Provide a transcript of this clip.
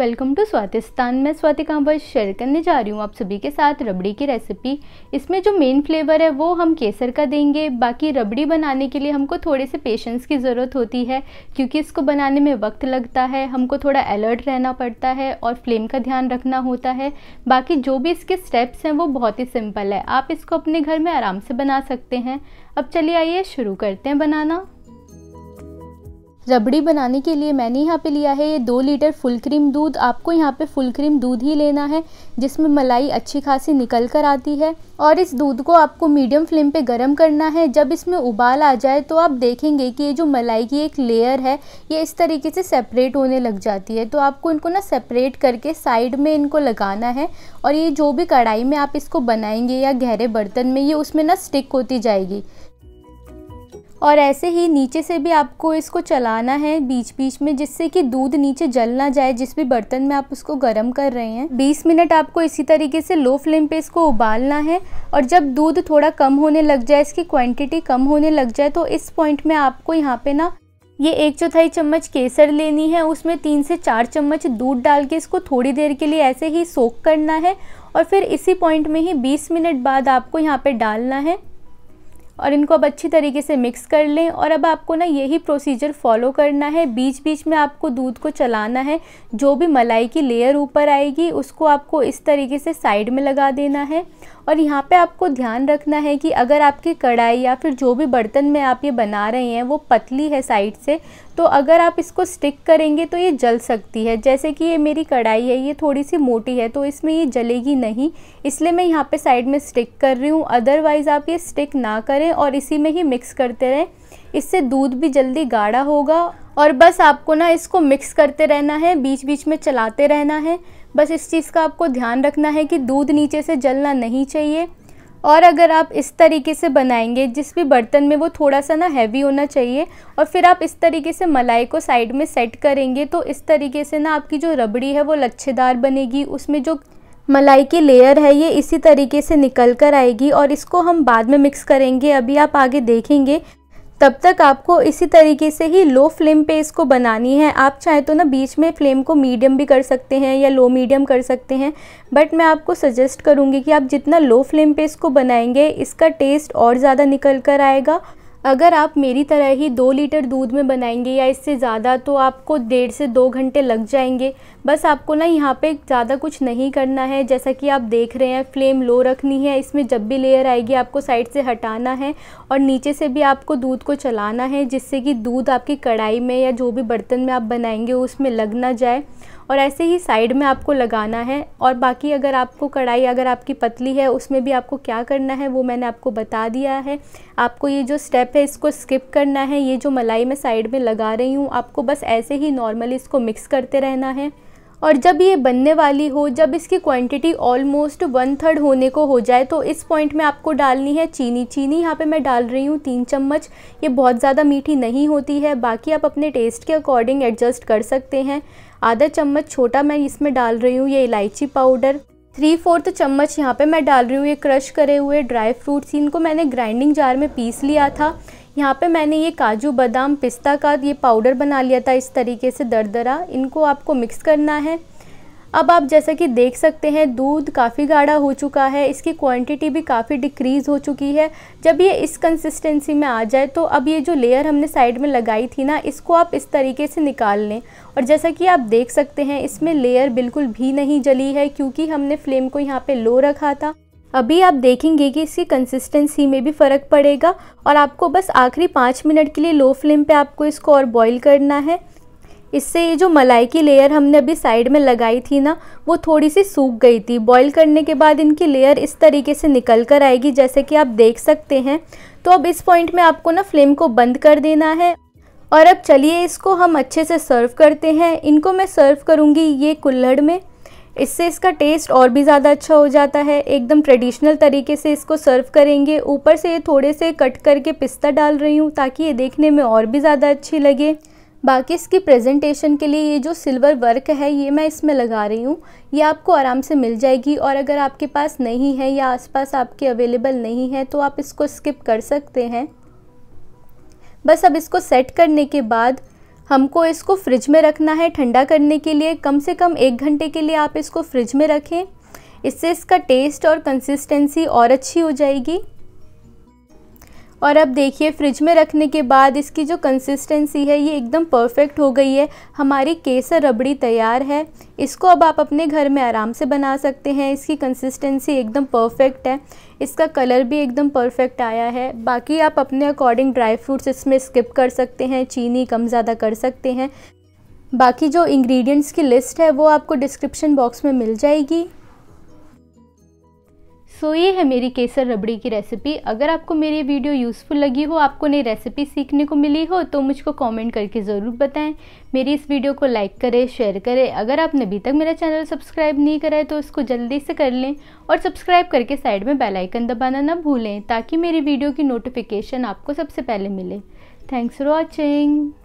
welcome to स्वातिस्तान मैं Swati Kanwar share करने जा रही हूँ आप सभी के साथ रबड़ी की रेसिपी इसमें जो मेन फ्लेवर है वो हम केसर का देंगे बाकी रबड़ी बनाने के लिए हमको थोड़े से पेशेंस की ज़रूरत होती है क्योंकि इसको बनाने में वक्त लगता है हमको थोड़ा अलर्ट रहना पड़ता है और फ्लेम का ध्यान रखना होता है बाकी जो भी इसके स्टेप्स हैं वो बहुत ही सिंपल है आप इसको अपने घर में आराम से बना सकते हैं अब चलिए आइए शुरू करते हैं बनाना रबड़ी बनाने के लिए मैंने यहाँ पे लिया है ये दो लीटर फुल क्रीम दूध आपको यहाँ पे फुल क्रीम दूध ही लेना है जिसमें मलाई अच्छी खासी निकल कर आती है और इस दूध को आपको मीडियम फ्लेम पे गर्म करना है जब इसमें उबाल आ जाए तो आप देखेंगे कि ये जो मलाई की एक लेयर है ये इस तरीके से सेपरेट होने लग जाती है तो आपको इनको ना सेपरेट करके साइड में इनको लगाना है और ये जो भी कढ़ाई में आप इसको बनाएंगे या गहरे बर्तन में ये उसमें ना स्टिक होती जाएगी और ऐसे ही नीचे से भी आपको इसको चलाना है बीच बीच में जिससे कि दूध नीचे जल ना जाए जिस भी बर्तन में आप उसको गर्म कर रहे हैं 20 मिनट आपको इसी तरीके से लो फ्लेम पे इसको उबालना है और जब दूध थोड़ा कम होने लग जाए इसकी क्वांटिटी कम होने लग जाए तो इस पॉइंट में आपको यहाँ पे ना ये एक चौथाई चम्मच केसर लेनी है उसमें तीन से चार चम्मच दूध डाल के इसको थोड़ी देर के लिए ऐसे ही सोख करना है और फिर इसी पॉइंट में ही 20 मिनट बाद आपको यहाँ पे डालना है और इनको अब अच्छी तरीके से मिक्स कर लें और अब आपको ना यही प्रोसीजर फॉलो करना है बीच बीच में आपको दूध को चलाना है जो भी मलाई की लेयर ऊपर आएगी उसको आपको इस तरीके से साइड में लगा देना है और यहाँ पे आपको ध्यान रखना है कि अगर आपकी कढ़ाई या फिर जो भी बर्तन में आप ये बना रहे हैं वो पतली है साइड से तो अगर आप इसको स्टिक करेंगे तो ये जल सकती है जैसे कि ये मेरी कढ़ाई है ये थोड़ी सी मोटी है तो इसमें ये जलेगी नहीं इसलिए मैं यहाँ पे साइड में स्टिक कर रही हूँ अदरवाइज़ आप ये स्टिक ना करें लें और इसी में ही मिक्स करते रहें इससे दूध भी जल्दी गाढ़ा होगा और बस आपको ना इसको मिक्स करते रहना है बीच बीच में चलाते रहना है बस इस चीज़ का आपको ध्यान रखना है कि दूध नीचे से जलना नहीं चाहिए और अगर आप इस तरीके से बनाएंगे जिस भी बर्तन में वो थोड़ा सा ना हैवी होना चाहिए और फिर आप इस तरीके से मलाई को साइड में सेट करेंगे तो इस तरीके से ना आपकी जो रबड़ी है वो लच्छेदार बनेगी उसमें जो मलाई की लेयर है ये इसी तरीके से निकल कर आएगी और इसको हम बाद में मिक्स करेंगे अभी आप आगे देखेंगे तब तक आपको इसी तरीके से ही लो फ्लेम पे इसको बनानी है आप चाहे तो ना बीच में फ्लेम को मीडियम भी कर सकते हैं या लो मीडियम कर सकते हैं बट मैं आपको सजेस्ट करूँगी कि आप जितना लो फ्लेम पे इसको बनाएंगे इसका टेस्ट और ज़्यादा निकल कर आएगा अगर आप मेरी तरह ही दो लीटर दूध में बनाएंगे या इससे ज़्यादा तो आपको डेढ़ से दो घंटे लग जाएंगे बस आपको ना यहाँ पे ज़्यादा कुछ नहीं करना है जैसा कि आप देख रहे हैं फ्लेम लो रखनी है इसमें जब भी लेयर आएगी आपको साइड से हटाना है और नीचे से भी आपको दूध को चलाना है जिससे कि दूध आपकी कढ़ाई में या जो भी बर्तन में आप बनाएंगे उसमें लग ना जाए और ऐसे ही साइड में आपको लगाना है और बाकी अगर आपको कढ़ाई अगर आपकी पतली है उसमें भी आपको क्या करना है वो मैंने आपको बता दिया है आपको ये जो स्टेप स्टेप है इसको स्किप करना है ये जो मलाई मैं साइड में लगा रही हूँ आपको बस ऐसे ही नॉर्मली इसको मिक्स करते रहना है और जब ये बनने वाली हो जब इसकी क्वांटिटी ऑलमोस्ट वन थर्ड होने को हो जाए तो इस पॉइंट में आपको डालनी है चीनी चीनी यहाँ पे मैं डाल रही हूँ तीन चम्मच ये बहुत ज़्यादा मीठी नहीं होती है बाकी आप अपने टेस्ट के अकॉर्डिंग एडजस्ट कर सकते हैं आधा चम्मच छोटा मैं इसमें डाल रही हूँ ये इलायची पाउडर थ्री फोर्थ चम्मच यहाँ पे मैं डाल रही हूँ ये क्रश करे हुए ड्राई फ्रूट्स इनको मैंने ग्राइंडिंग जार में पीस लिया था यहाँ पे मैंने ये काजू बादाम पिस्ता का ये पाउडर बना लिया था इस तरीके से दरदरा इनको आपको मिक्स करना है अब आप जैसा कि देख सकते हैं दूध काफ़ी गाढ़ा हो चुका है इसकी क्वांटिटी भी काफ़ी डिक्रीज़ हो चुकी है जब ये इस कंसिस्टेंसी में आ जाए तो अब ये जो लेयर हमने साइड में लगाई थी ना इसको आप इस तरीके से निकाल लें और जैसा कि आप देख सकते हैं इसमें लेयर बिल्कुल भी नहीं जली है क्योंकि हमने फ्लेम को यहाँ पर लो रखा था अभी आप देखेंगे कि इसकी कंसिस्टेंसी में भी फ़र्क पड़ेगा और आपको बस आखिरी पाँच मिनट के लिए लो फ्लेम पे आपको इसको और बॉईल करना है इससे ये जो मलाई की लेयर हमने अभी साइड में लगाई थी ना वो थोड़ी सी सूख गई थी बॉईल करने के बाद इनकी लेयर इस तरीके से निकल कर आएगी जैसे कि आप देख सकते हैं तो अब इस पॉइंट में आपको ना फ्लेम को बंद कर देना है और अब चलिए इसको हम अच्छे से सर्व करते हैं इनको मैं सर्व करूँगी ये कुल्हड़ में इससे इसका टेस्ट और भी ज़्यादा अच्छा हो जाता है एकदम ट्रेडिशनल तरीके से इसको सर्व करेंगे ऊपर से ये थोड़े से कट करके पिस्ता डाल रही हूँ ताकि ये देखने में और भी ज़्यादा अच्छी लगे बाकी इसकी प्रेजेंटेशन के लिए ये जो सिल्वर वर्क है ये मैं इसमें लगा रही हूँ ये आपको आराम से मिल जाएगी और अगर आपके पास नहीं है या आसपास आपके अवेलेबल नहीं है तो आप इसको स्किप कर सकते हैं बस अब इसको सेट करने के बाद हमको इसको फ्रिज में रखना है ठंडा करने के लिए कम से कम एक घंटे के लिए आप इसको फ्रिज में रखें इससे इसका टेस्ट और कंसिस्टेंसी और अच्छी हो जाएगी और अब देखिए फ्रिज में रखने के बाद इसकी जो कंसिस्टेंसी है ये एकदम परफेक्ट हो गई है हमारी केसर रबड़ी तैयार है इसको अब आप अपने घर में आराम से बना सकते हैं इसकी कंसिस्टेंसी एकदम परफेक्ट है इसका कलर भी एकदम परफेक्ट आया है बाकी आप अपने अकॉर्डिंग ड्राई फ्रूट्स इसमें स्किप कर सकते हैं चीनी कम ज़्यादा कर सकते हैं बाकी जो इंग्रेडिएंट्स की लिस्ट है वो आपको डिस्क्रिप्शन बॉक्स में मिल जाएगी सो so, ये है मेरी केसर रबड़ी की रेसिपी अगर आपको मेरी वीडियो यूज़फुल लगी हो आपको नई रेसिपी सीखने को मिली हो तो मुझको कमेंट करके ज़रूर बताएं मेरी इस वीडियो को लाइक करें शेयर करें अगर आपने अभी तक मेरा चैनल सब्सक्राइब नहीं करा है तो इसको जल्दी से कर लें और सब्सक्राइब करके साइड में बेल आइकन दबाना ना भूलें ताकि मेरी वीडियो की नोटिफिकेशन आपको सबसे पहले मिले थैंक्स फॉर वॉचिंग